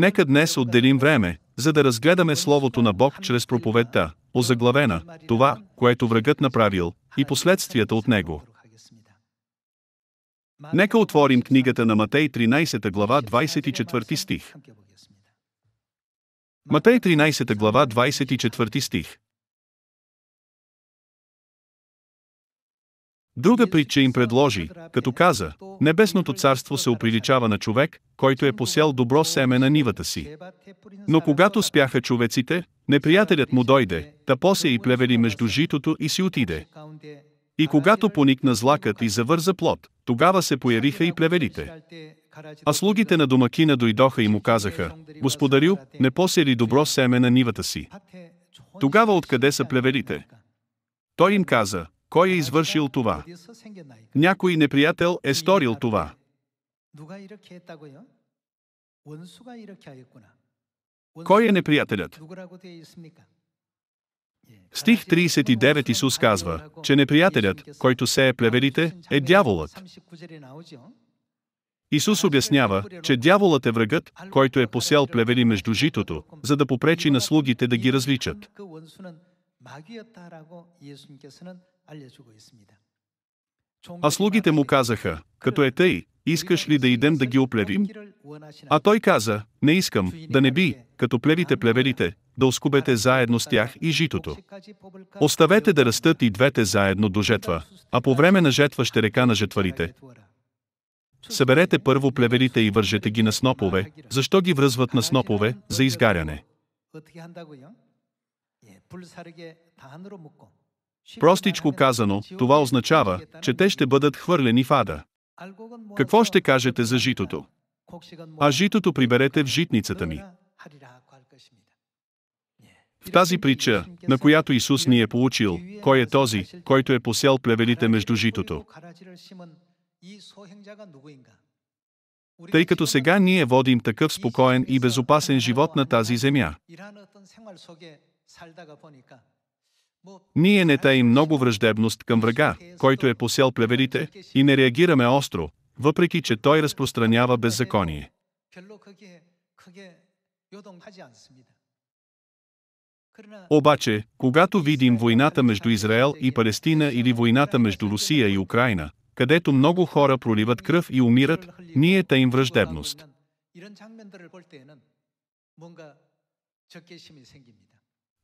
Нека днес отделим време, за да разгледаме Словото на Бог чрез проповедта, озаглавена, това, което врагът направил, и последствията от него. Нека отворим книгата на Матей 13 глава 24 стих. Матей 13 глава 24 стих. Друга притча им предложи, като каза, Небесното царство се оприличава на човек, който е посял добро семе на нивата си. Но когато спяха човеците, неприятелят му дойде, та посе и плевели между житото и си отиде. И когато поникна злакът и завърза плод, тогава се появиха и плевелите. А слугите на домакина дойдоха и му казаха, Господарю, не посели добро семе на нивата си. Тогава откъде са плевелите? Той им каза, кой е извършил това? Някой неприятел е сторил това. Кой е неприятелят? Стих 39 Исус казва, че неприятелят, който се е плевелите, е дяволът. Исус обяснява, че дяволът е врагът, който е посял плевели между житото, за да попречи на слугите да ги различат. А слугите му казаха, като е тъй, искаш ли да идем да ги оплевим? А той каза, не искам, да не би, като плевите плевелите, да оскубете заедно с тях и житото. Оставете да растат и двете заедно до жетва, а по време на жетва ще река на жетварите. Съберете първо плевелите и вържете ги на снопове, защо ги връзват на снопове, за изгаряне. Простичко казано, това означава, че те ще бъдат хвърлени в ада. Какво ще кажете за житото? А житото приберете в житницата ми. В тази притча, на която Исус ни е получил, кой е този, който е посел плевелите между житото? Тъй като сега ние водим такъв спокоен и безопасен живот на тази земя. Ние не таим много враждебност към врага, който е посел плеверите, и не реагираме остро, въпреки че той разпространява беззаконие. Обаче, когато видим войната между Израел и Палестина или войната между Русия и Украина, където много хора проливат кръв и умират, ние таим им враждебност.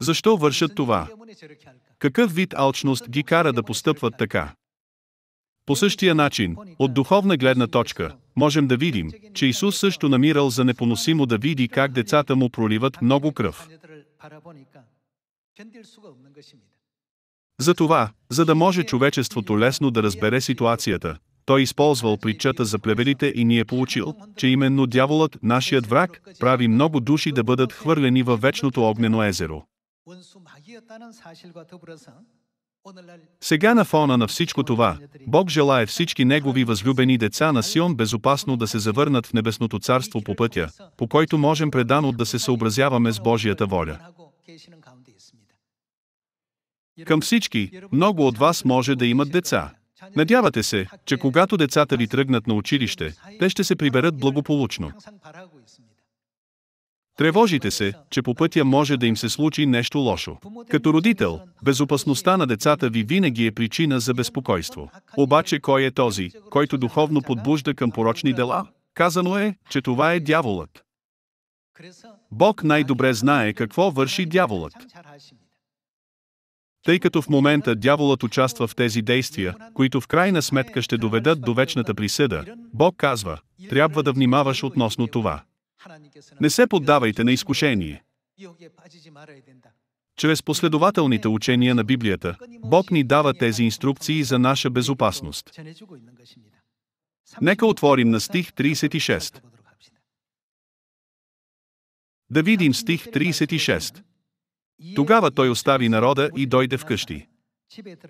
Защо вършат това? Какъв вид алчност ги кара да постъпват така? По същия начин, от духовна гледна точка, можем да видим, че Исус също намирал за непоносимо да види как децата му проливат много кръв. Затова, за да може човечеството лесно да разбере ситуацията, той използвал притчата за плевелите и ни е получил, че именно дяволът, нашият враг, прави много души да бъдат хвърлени във вечното огнено езеро. Сега на фона на всичко това, Бог желая всички Негови възлюбени деца на Сион безопасно да се завърнат в Небесното Царство по пътя, по който можем предано да се съобразяваме с Божията воля. Към всички, много от вас може да имат деца. Надявате се, че когато децата ви тръгнат на училище, те ще се приберат благополучно. Тревожите се, че по пътя може да им се случи нещо лошо. Като родител, безопасността на децата ви винаги е причина за безпокойство. Обаче кой е този, който духовно подбужда към порочни дела? Казано е, че това е дяволът. Бог най-добре знае какво върши дяволът. Тъй като в момента дяволът участва в тези действия, които в крайна сметка ще доведат до вечната присъда, Бог казва, трябва да внимаваш относно това. Не се поддавайте на изкушение. Чрез последователните учения на Библията, Бог ни дава тези инструкции за наша безопасност. Нека отворим на стих 36. Да видим стих 36. Тогава той остави народа и дойде вкъщи.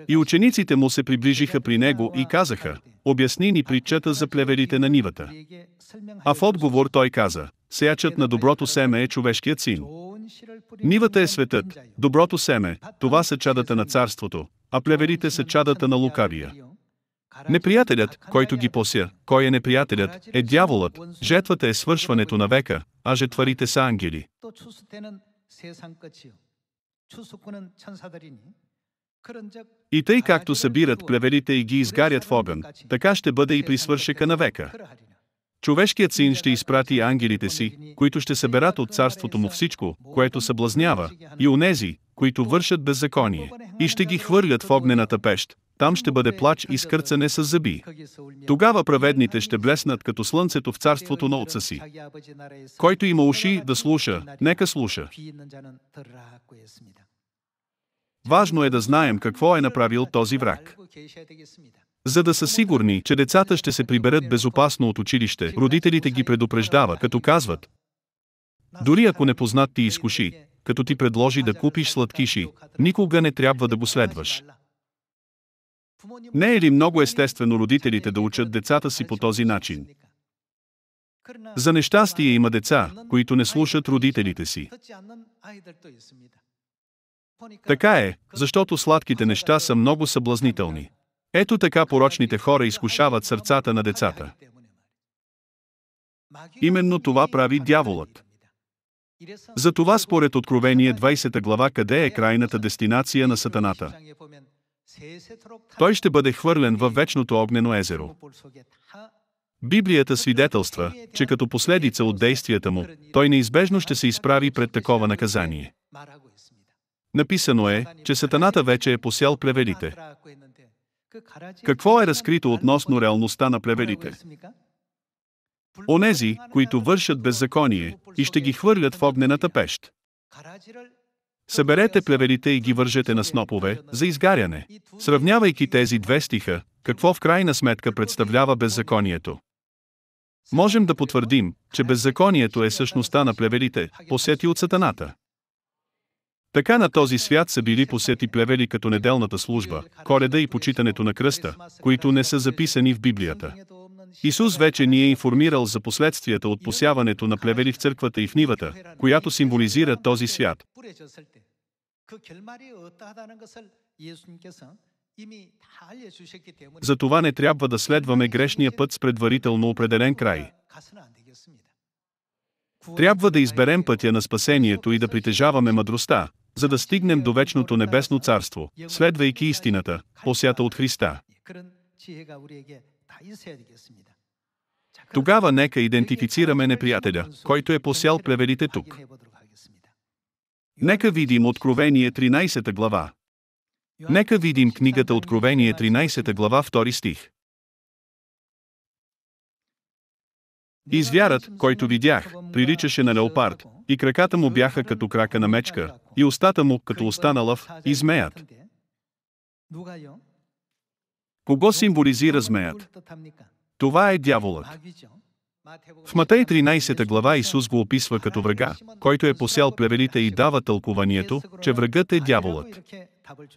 И учениците му се приближиха при него и казаха, обясни ни притчата за плеверите на нивата. А в отговор той каза, сеячът на доброто семе е човешкият син. Нивата е светът, доброто семе, това са чадата на царството, а плеверите са чадата на лукавия. Неприятелят, който ги пося, кой е неприятелят, е дяволът, жетвата е свършването на века, а жетварите са ангели. И тъй както събират плевелите и ги изгарят в огън, така ще бъде и при свършека на века. Човешкият син ще изпрати ангелите си, които ще съберат от царството му всичко, което съблазнява, и онези, които вършат беззаконие, и ще ги хвърлят в огнената пещ, там ще бъде плач и скърцане с зъби. Тогава праведните ще блеснат като слънцето в царството на отца си. Който има уши да слуша, нека слуша. Важно е да знаем какво е направил този враг. За да са сигурни, че децата ще се приберат безопасно от училище, родителите ги предупреждават, като казват, дори ако непознат ти изкуши, като ти предложи да купиш сладкиши, никога не трябва да го следваш. Не е ли много естествено родителите да учат децата си по този начин? За нещастие има деца, които не слушат родителите си. Така е, защото сладките неща са много съблазнителни. Ето така порочните хора изкушават сърцата на децата. Именно това прави дяволът. Затова според Откровение 20 глава къде е крайната дестинация на Сатаната? Той ще бъде хвърлен във вечното огнено езеро. Библията свидетелства, че като последица от действията му, той неизбежно ще се изправи пред такова наказание. Написано е, че Сатаната вече е посял плевелите. Какво е разкрито относно реалността на плевелите? Онези, които вършат беззаконие и ще ги хвърлят в огнената пещ. Съберете плевелите и ги вържете на снопове за изгаряне. Сравнявайки тези две стиха, какво в крайна сметка представлява беззаконието? Можем да потвърдим, че беззаконието е същността на плевелите, посети от сатаната. Така на този свят са били посети плевели като неделната служба, коледа и почитането на кръста, които не са записани в Библията. Исус вече ни е информирал за последствията от посяването на плевели в църквата и в нивата, която символизира този свят. Затова не трябва да следваме грешния път с предварително определен край. Трябва да изберем пътя на спасението и да притежаваме мъдростта, за да стигнем до вечното небесно царство, следвайки истината, посята от Христа. Тогава нека идентифицираме неприятеля, който е посял плевелите тук. Нека видим Откровение 13 глава. Нека видим книгата Откровение 13 глава 2 стих. Извярат, който видях, приличаше на леопард, и краката му бяха като крака на мечка, и устата му, като уста на лъв, и змеят. Кого символизира змеят? Това е дяволът. В Матей 13 глава Исус го описва като врага, който е посял плевелите и дава тълкованието, че врагът е дяволът.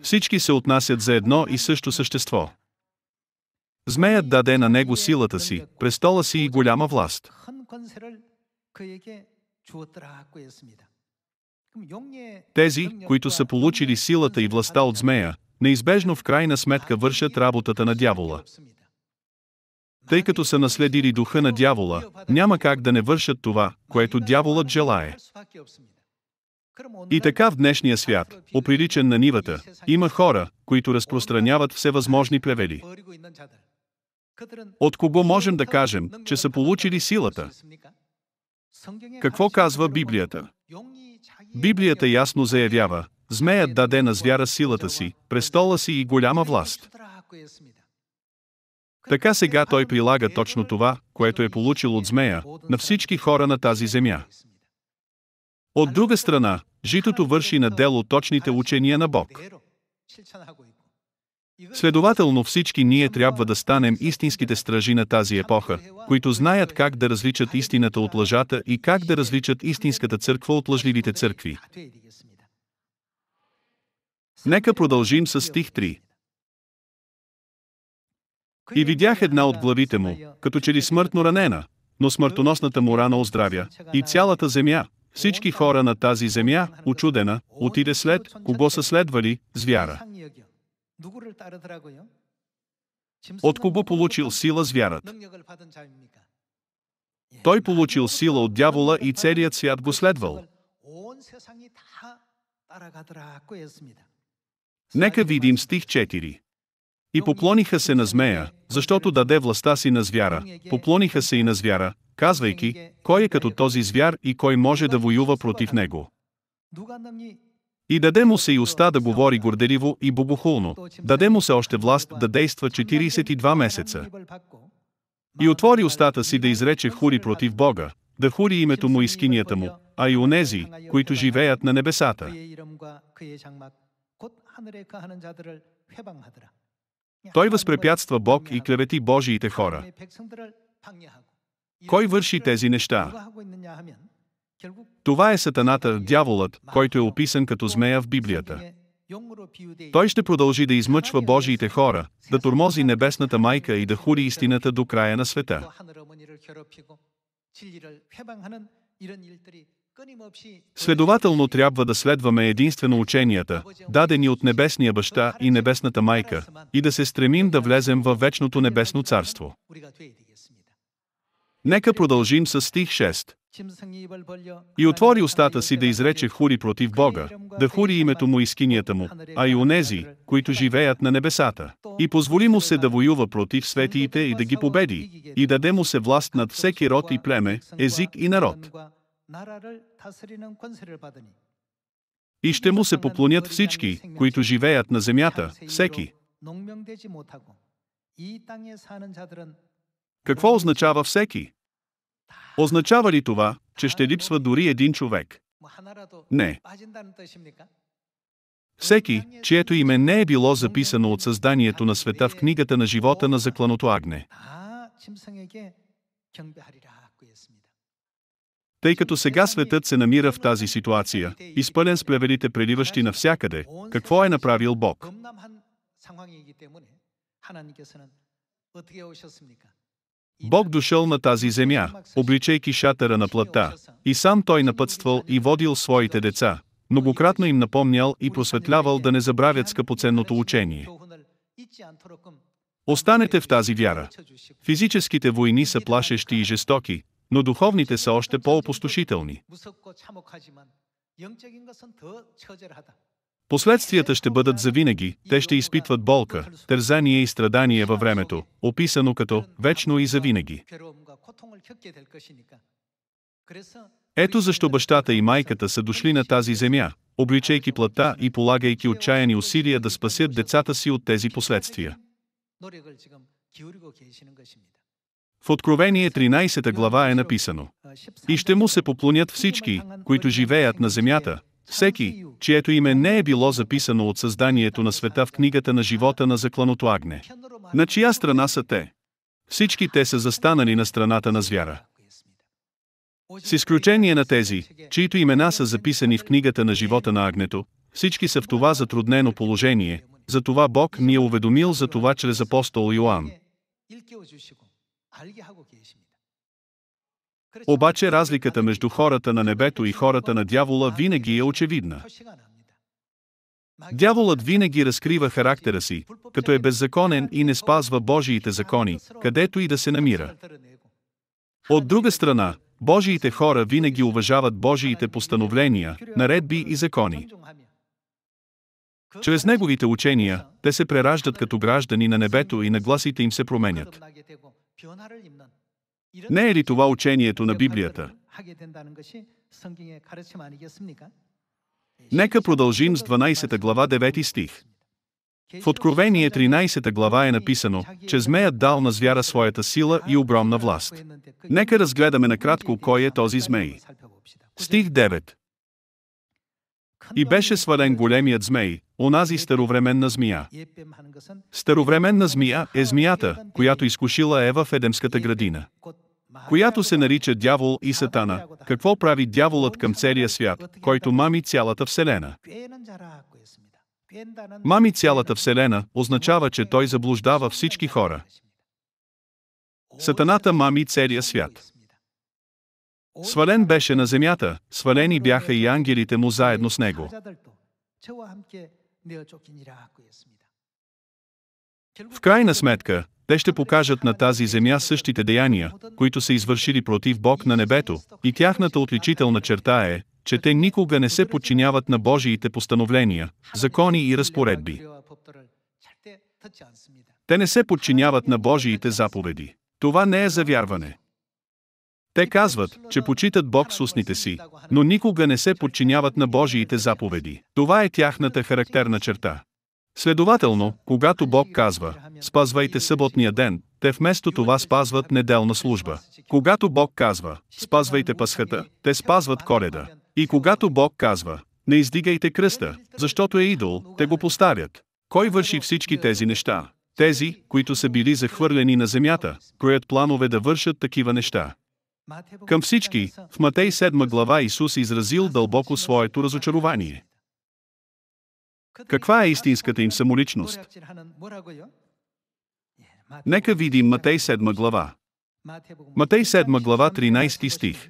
Всички се отнасят за едно и също същество. Змеят даде на него силата си, престола си и голяма власт. Тези, които са получили силата и властта от змея, неизбежно в крайна сметка вършат работата на дявола. Тъй като са наследили духа на дявола, няма как да не вършат това, което дяволът желае. И така в днешния свят, оприличен на нивата, има хора, които разпространяват всевъзможни плевели. От кого можем да кажем, че са получили силата? Какво казва Библията? Библията ясно заявява, змеят даде на звяра силата си, престола си и голяма власт. Така сега той прилага точно това, което е получил от змея, на всички хора на тази земя. От друга страна, житото върши на дело точните учения на Бог. Следователно всички ние трябва да станем истинските стражи на тази епоха, които знаят как да различат истината от лъжата и как да различат истинската църква от лъжливите църкви. Нека продължим с стих 3. И видях една от главите му, като че ли смъртно ранена, но смъртоносната му рана оздравя, и цялата земя, всички хора на тази земя, очудена, отиде след, кого са следвали, звяра. От кого получил сила звярат? Той получил сила от дявола и целият свят го следвал. Нека видим стих 4. И поклониха се на змея, защото даде властта си на звяра. Поклониха се и на звяра, казвайки, кой е като този звяр и кой може да воюва против него. И даде му се и уста да говори горделиво и богохулно, даде му се още власт да действа 42 месеца. И отвори устата си да изрече хури против Бога, да хури името му и скинията му, а и онези, които живеят на небесата. Той възпрепятства Бог и клевети Божиите хора. Кой върши тези неща? Това е Сатаната, дяволът, който е описан като змея в Библията. Той ще продължи да измъчва Божиите хора, да турмози Небесната майка и да хули истината до края на света. Следователно трябва да следваме единствено ученията, дадени от Небесния баща и Небесната майка, и да се стремим да влезем във вечното Небесно царство. Нека продължим с стих 6. И отвори устата си да изрече хури против Бога, да хури името му и скинията му, а и онези, които живеят на небесата. И позволи му се да воюва против светиите и да ги победи, и даде му се власт над всеки род и племе, език и народ. И ще му се поклонят всички, които живеят на земята, всеки. Какво означава всеки? Означава ли това, че ще липсва дори един човек? Не. Всеки, чието име не е било записано от създанието на света в книгата на живота на закланото агне. Тъй като сега светът се намира в тази ситуация, изпълнен с плевелите преливащи навсякъде, какво е направил Бог? Бог дошъл на тази земя, обличайки шатъра на плътта, и сам той напътствал и водил своите деца, многократно им напомнял и просветлявал да не забравят скъпоценното учение. Останете в тази вяра. Физическите войни са плашещи и жестоки, но духовните са още по-опустошителни. Последствията ще бъдат завинаги, те ще изпитват болка, тързание и страдание във времето, описано като «вечно и завинаги». Ето защо бащата и майката са дошли на тази земя, обличайки плата и полагайки отчаяни усилия да спасят децата си от тези последствия. В Откровение 13 глава е написано И ще му се поклонят всички, които живеят на земята, всеки, чието име не е било записано от създанието на света в книгата на живота на закланото агне. На чия страна са те? Всички те са застанали на страната на звяра. С изключение на тези, чието имена са записани в книгата на живота на агнето, всички са в това затруднено положение, това Бог ни е уведомил за това чрез апостол Йоанн. Обаче разликата между хората на небето и хората на дявола винаги е очевидна. Дяволът винаги разкрива характера си, като е беззаконен и не спазва Божиите закони, където и да се намира. От друга страна, Божиите хора винаги уважават Божиите постановления, наредби и закони. Чрез неговите учения, те се прераждат като граждани на небето и нагласите им се променят. Не е ли това учението на Библията? Нека продължим с 12 глава 9 стих. В Откровение 13 глава е написано, че змеят дал на звяра своята сила и огромна власт. Нека разгледаме накратко кой е този змей. Стих 9. И беше свален големият змей, онази старовременна змия. Старовременна змия е змията, която изкушила Ева в Едемската градина която се нарича Дявол и Сатана. Какво прави дяволът към целия свят, който мами цялата Вселена? Мами цялата Вселена означава, че той заблуждава всички хора. Сатаната мами целия свят. Свален беше на земята, свалени бяха и ангелите му заедно с него. В крайна сметка, те ще покажат на тази земя същите деяния, които са извършили против Бог на небето, и тяхната отличителна черта е, че те никога не се подчиняват на Божиите постановления, закони и разпоредби. Те не се подчиняват на Божиите заповеди. Това не е завярване. Те казват, че почитат Бог с устните си, но никога не се подчиняват на Божиите заповеди. Това е тяхната характерна черта. Следователно, когато Бог казва, спазвайте съботния ден, те вместо това спазват неделна служба. Когато Бог казва, спазвайте пасхата, те спазват коледа. И когато Бог казва, не издигайте кръста, защото е идол, те го поставят. Кой върши всички тези неща? Тези, които са били захвърлени на земята, кроят планове да вършат такива неща. Към всички, в Матей 7 глава Исус изразил дълбоко своето разочарование. Каква е истинската им самоличност? Нека видим Матей 7 глава. Матей 7 глава 13 стих.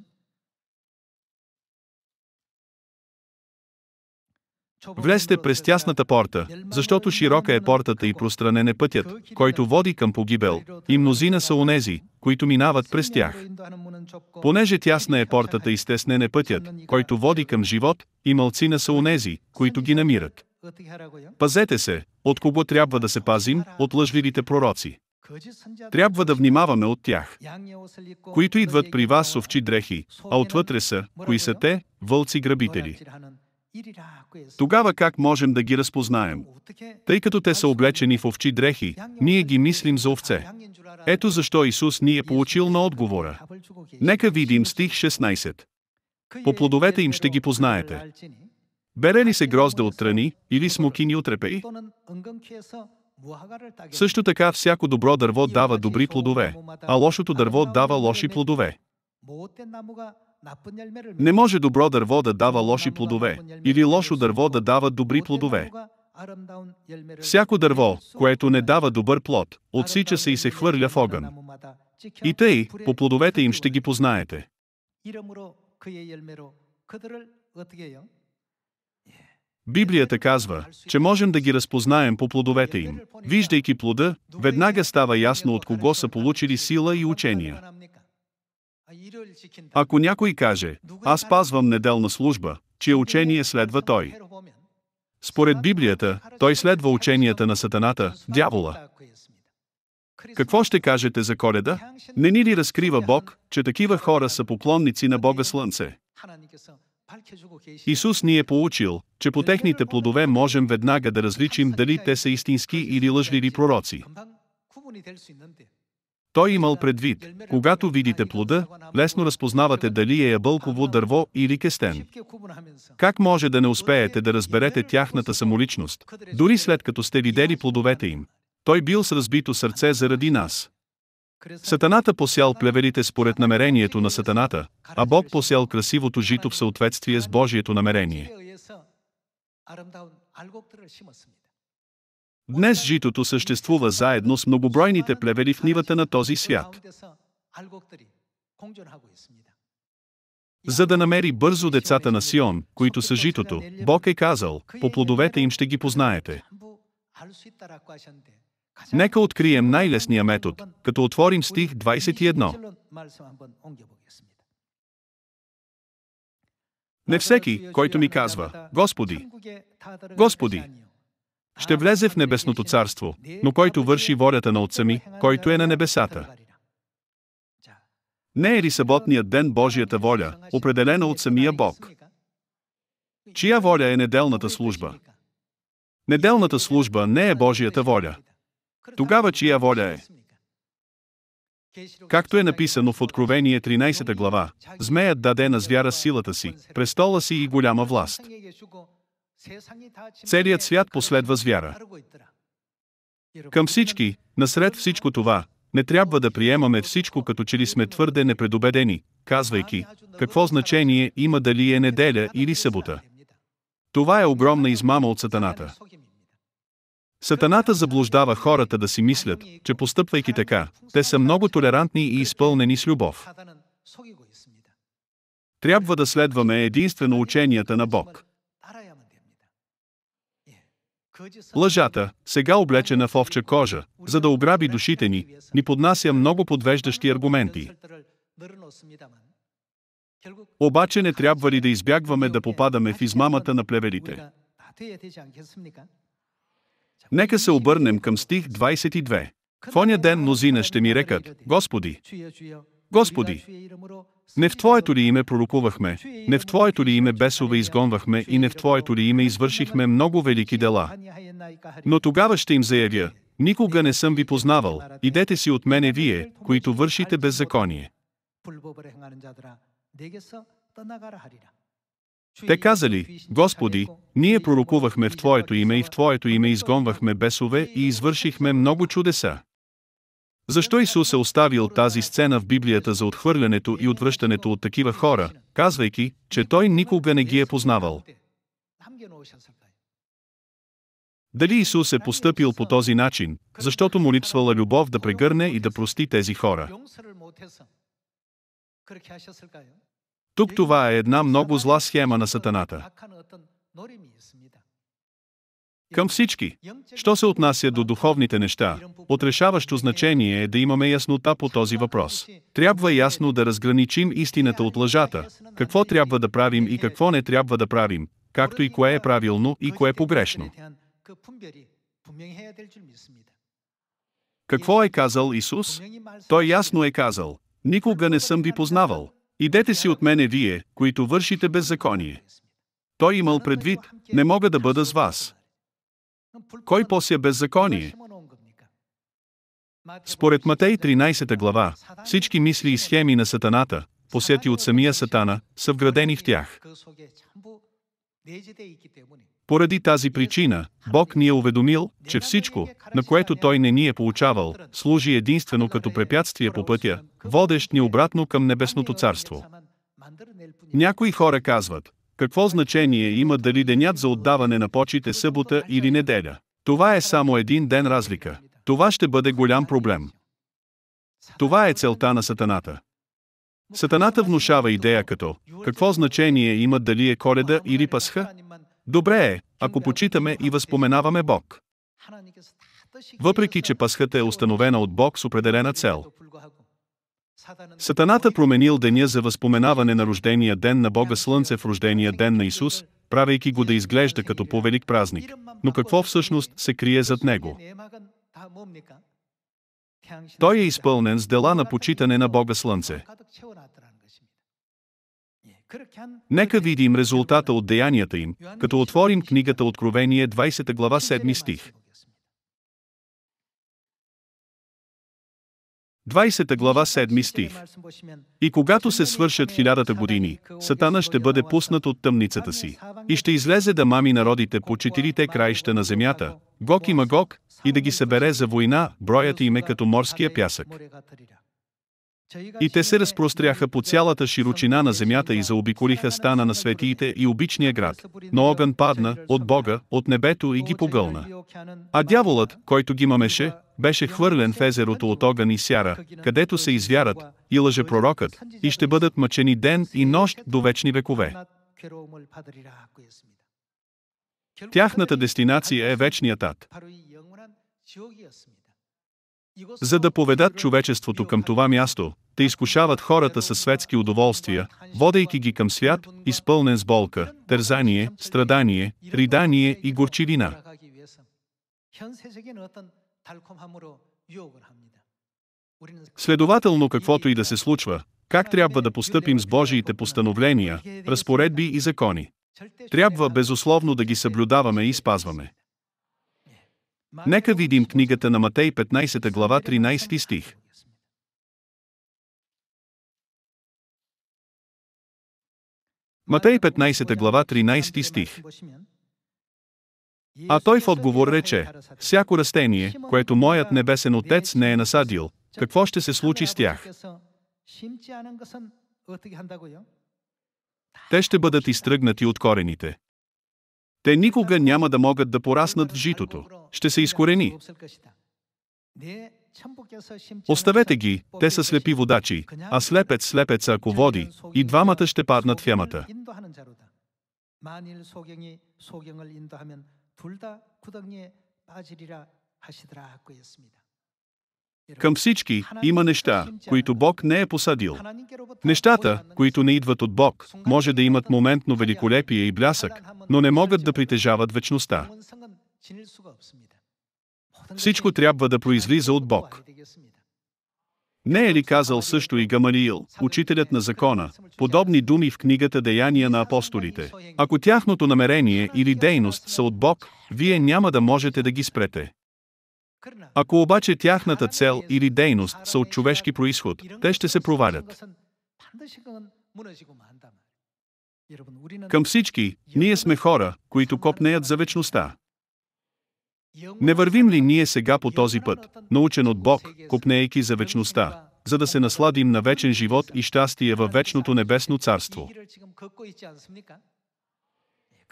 Влезте през тясната порта, защото широка е портата и пространен е пътят, който води към погибел, и мнозина са онези, които минават през тях. Понеже тясна е портата и стеснен е пътят, който води към живот, и мълцина са онези, които ги намират. Пазете се, от кого трябва да се пазим, от лъжливите пророци. Трябва да внимаваме от тях, които идват при вас овчи дрехи, а отвътре са, кои е са те, вълци-грабители. Е е Тогава как можем да ги разпознаем? Тъй като те са облечени в овчи дрехи, ние ги мислим за овце. Ето защо Исус ни е получил на отговора. Нека видим стих 16. По плодовете им ще ги познаете. Бере ли се грозда от тръни или смокини от репеи? Също така всяко добро дърво дава добри плодове, а лошото дърво дава лоши плодове. Не може добро дърво да дава лоши плодове, или лошо дърво да дава добри плодове. Всяко дърво, което не дава добър плод, отсича се и се хвърля в огън. И тъй, по плодовете им ще ги познаете. Библията казва, че можем да ги разпознаем по плодовете им. Виждайки плода, веднага става ясно от кого са получили сила и учения. Ако някой каже, аз пазвам неделна служба, чие учение следва той. Според Библията, той следва ученията на Сатаната, дявола. Какво ще кажете за коледа? Не ни ли разкрива Бог, че такива хора са поклонници на Бога Слънце? Исус ни е поучил, че по техните плодове можем веднага да различим дали те са истински или лъжливи пророци. Той имал предвид, когато видите ами, плода, лесно разпознавате дали е ябълково дърво или кестен. Как може да не успеете да разберете е тяхната самоличност, дори след като сте видели плодовете им? Той бил с разбито сърце заради нас. Сатаната посял плевелите според намерението на Сатаната, а Бог посял красивото жито в съответствие с Божието намерение. Днес житото съществува заедно с многобройните плевели в нивата на този свят. За да намери бързо децата на Сион, които са житото, Бог е казал, по плодовете им ще ги познаете. Нека открием най-лесния метод, като отворим стих 21. Не всеки, който ми казва, Господи, Господи, ще влезе в небесното царство, но който върши волята на Отца ми, който е на небесата. Не е ли съботният ден Божията воля, определена от самия Бог? Чия воля е неделната служба? Неделната служба не е Божията воля. Тогава чия воля е? Както е написано в Откровение 13 глава, змеят даде на звяра силата си, престола си и голяма власт. Целият свят последва звяра. Към всички, насред всичко това, не трябва да приемаме всичко като че ли сме твърде непредобедени, казвайки, какво значение има дали е неделя или събота. Това е огромна измама от сатаната. Сатаната заблуждава хората да си мислят, че постъпвайки така, те са много толерантни и изпълнени с любов. Трябва да следваме единствено ученията на Бог. Лъжата, сега облечена в овча кожа, за да ограби душите ни, ни поднася много подвеждащи аргументи. Обаче не трябва ли да избягваме да попадаме в измамата на плевелите? Нека се обърнем към стих 22. В оня ден мнозина ще ми рекат, Господи, Господи, не в Твоето ли име пророкувахме, не в Твоето ли име бесове изгонвахме и не в Твоето ли име извършихме много велики дела. Но тогава ще им заявя, никога не съм ви познавал, идете си от мене вие, които вършите беззаконие. Те казали, Господи, ние пророкувахме в Твоето име и в Твоето име изгонвахме бесове и извършихме много чудеса. Защо Исус е оставил тази сцена в Библията за отхвърлянето и отвръщането от такива хора, казвайки, че Той никога не ги е познавал? Дали Исус е постъпил по този начин, защото му липсвала любов да прегърне и да прости тези хора? Тук това е една много зла схема на Сатаната. Към всички. Що се отнася до духовните неща, отрешаващо значение е да имаме яснота по този въпрос. Трябва ясно да разграничим истината от лъжата, какво трябва да правим и какво не трябва да правим, както и кое е правилно и кое е погрешно. Какво е казал Исус? Той ясно е казал, никога не съм ви познавал. Идете си от мене вие, които вършите беззаконие. Той имал предвид, не мога да бъда с вас. Кой пося беззаконие? Според Матей 13 глава, всички мисли и схеми на сатаната, посети от самия сатана, са вградени в тях. Поради тази причина, Бог ни е уведомил, че всичко, на което Той не ни е получавал, служи единствено като препятствие по пътя, водещ ни обратно към Небесното Царство. Някои хора казват, какво значение има дали денят за отдаване на почите събота или неделя. Това е само един ден разлика. Това ще бъде голям проблем. Това е целта на Сатаната. Сатаната внушава идея като, какво значение има дали е коледа или пасха, Добре е, ако почитаме и възпоменаваме Бог. Въпреки, че Пасхата е установена от Бог с определена цел. Сатаната променил деня за възпоменаване на рождения ден на Бога Слънце в рождения ден на Исус, правейки го да изглежда като повелик празник. Но какво всъщност се крие зад него? Той е изпълнен с дела на почитане на Бога Слънце. Нека видим резултата от деянията им, като отворим книгата Откровение 20 глава 7 стих. 20 глава 7 стих. И когато се свършат хилядата години, е Сатана ще бъде пуснат от тъмницата си и ще излезе да е мами народите по четирите краища на земята, е Гок и Магок, и да ги събере за война, броят им е като морския пясък. И те се разпростряха по цялата широчина на земята и заобиколиха стана на светиите и обичния град. Но огън падна от Бога, от небето и ги погълна. А дяволът, който ги мамеше, беше хвърлен в езерото от огън и сяра, където се извярат и лъжепророкът, и ще бъдат мъчени ден и нощ до вечни векове. Тяхната дестинация е вечният ад. За да поведат човечеството към това място, те изкушават хората със светски удоволствия, водейки ги към свят, изпълнен с болка, тързание, страдание, ридание и горчивина. Следователно каквото и да се случва, как трябва да постъпим с Божиите постановления, разпоредби и закони. Трябва безусловно да ги съблюдаваме и спазваме. Нека видим книгата на Матей 15 глава 13 стих. Матей 15 глава 13 стих. А той в отговор рече, всяко растение, което моят небесен отец не е насадил, какво ще се случи с тях? Те ще бъдат изтръгнати от корените. Те никога няма да могат да пораснат в житото ще се изкорени. Оставете ги, те са слепи водачи, а слепец слепеца ако води, и двамата ще паднат в ямата. Към всички има неща, които Бог не е посадил. Нещата, които не идват от Бог, може да имат моментно великолепие и блясък, но не могат да притежават вечността. Всичко трябва да произлиза от Бог. Не е ли казал също и Гамалиил, учителят на закона, подобни думи в книгата Деяния на апостолите? Ако тяхното намерение или дейност са от Бог, вие няма да можете да ги спрете. Ако обаче тяхната цел или дейност са от човешки происход, те ще се провалят. Към всички, ние сме хора, които копнеят за вечността. Не вървим ли ние сега по този път, научен от Бог, купнейки за вечността, за да се насладим на вечен живот и щастие във вечното небесно царство?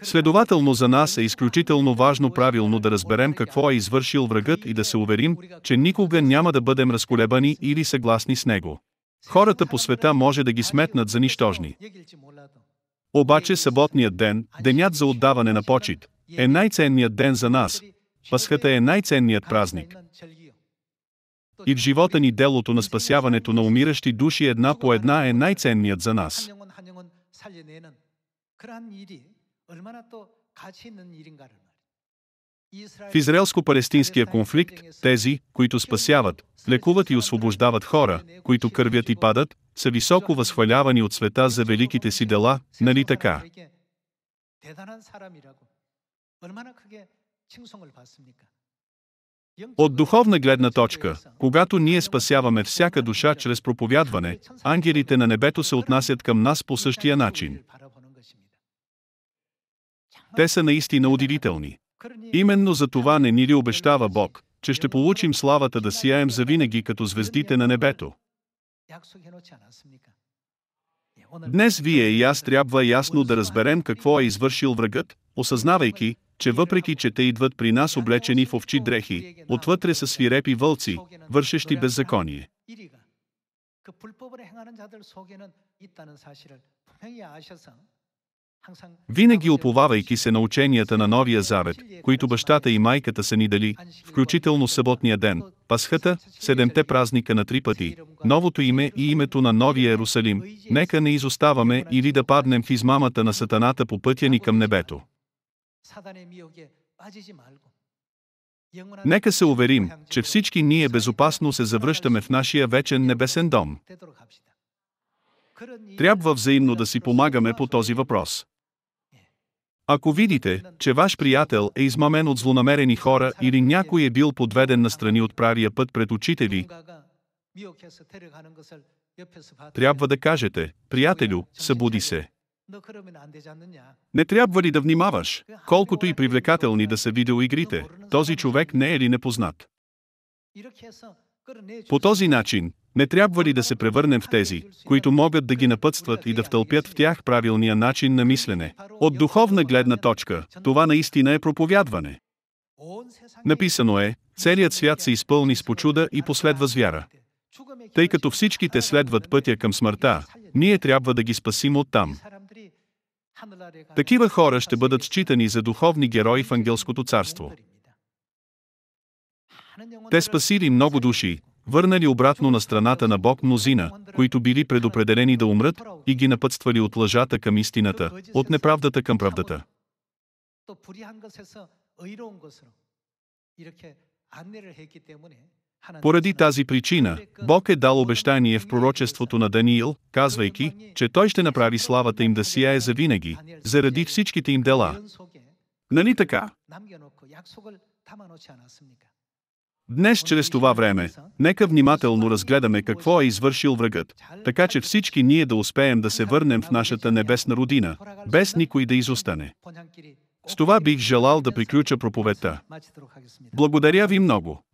Следователно за нас е изключително важно правилно да разберем какво е извършил врагът и да се уверим, че никога няма да бъдем разколебани или съгласни с него. Хората по света може да ги сметнат за нищожни. Обаче съботният ден, денят за отдаване на почет, е най-ценният ден за нас, Пасхата е най-ценният празник. И в живота ни делото на спасяването на умиращи души една по една е най-ценният за нас. В израелско-палестинския конфликт, тези, които спасяват, лекуват и освобождават хора, които кървят и падат, са високо възхвалявани от света за великите си дела, нали така? От духовна гледна точка, когато ние спасяваме всяка душа чрез проповядване, ангелите на небето се отнасят към нас по същия начин. Те са наистина удивителни. Именно за това не ни ли обещава Бог, че ще получим славата да сияем завинаги като звездите на небето. Е, Днес вие и аз трябва ясно да разберем какво е извършил врагът, осъзнавайки, че въпреки че те идват при нас облечени в овчи дрехи, отвътре са свирепи вълци, вършещи беззаконие. Винаги оповавайки се на ученията на Новия Завет, които бащата и майката са ни дали, включително съботния ден, Пасхата, седемте празника на три пъти, новото име и името на Новия Ерусалим, нека не изоставаме или да паднем в измамата на сатаната по пътя ни към небето. Нека се уверим, че всички ние безопасно се завръщаме в нашия вечен небесен дом. Трябва взаимно да си помагаме по този въпрос. Ако видите, че ваш приятел е измамен от злонамерени хора или някой е бил подведен на страни от правия път пред очите ви, трябва да кажете, приятелю, събуди се. Не трябва ли да внимаваш, колкото и привлекателни да са видеоигрите, този човек не е ли непознат? По този начин, не трябва ли да се превърнем в тези, които могат да ги напътстват и да втълпят в тях правилния начин на мислене? От духовна гледна точка, това наистина е проповядване. Написано е, целият свят се изпълни с почуда и последва звяра. Тъй като всичките следват пътя към смъртта, ние трябва да ги спасим от там. Такива хора ще бъдат считани за духовни герои в Ангелското царство. Те спасили много души, върнали обратно на страната на Бог мнозина, които били предопределени да умрат, и ги напътствали от лъжата към истината, от неправдата към правдата. Поради тази причина, Бог е дал обещание в пророчеството на Даниил, казвайки, че Той ще направи славата им да сияе за винаги, заради всичките им дела. Нали така? Днес чрез това време, нека внимателно разгледаме какво е извършил врагът, така че всички ние да успеем да се върнем в нашата небесна родина, без никой да изостане. С това бих желал да приключа проповедта. Благодаря ви много.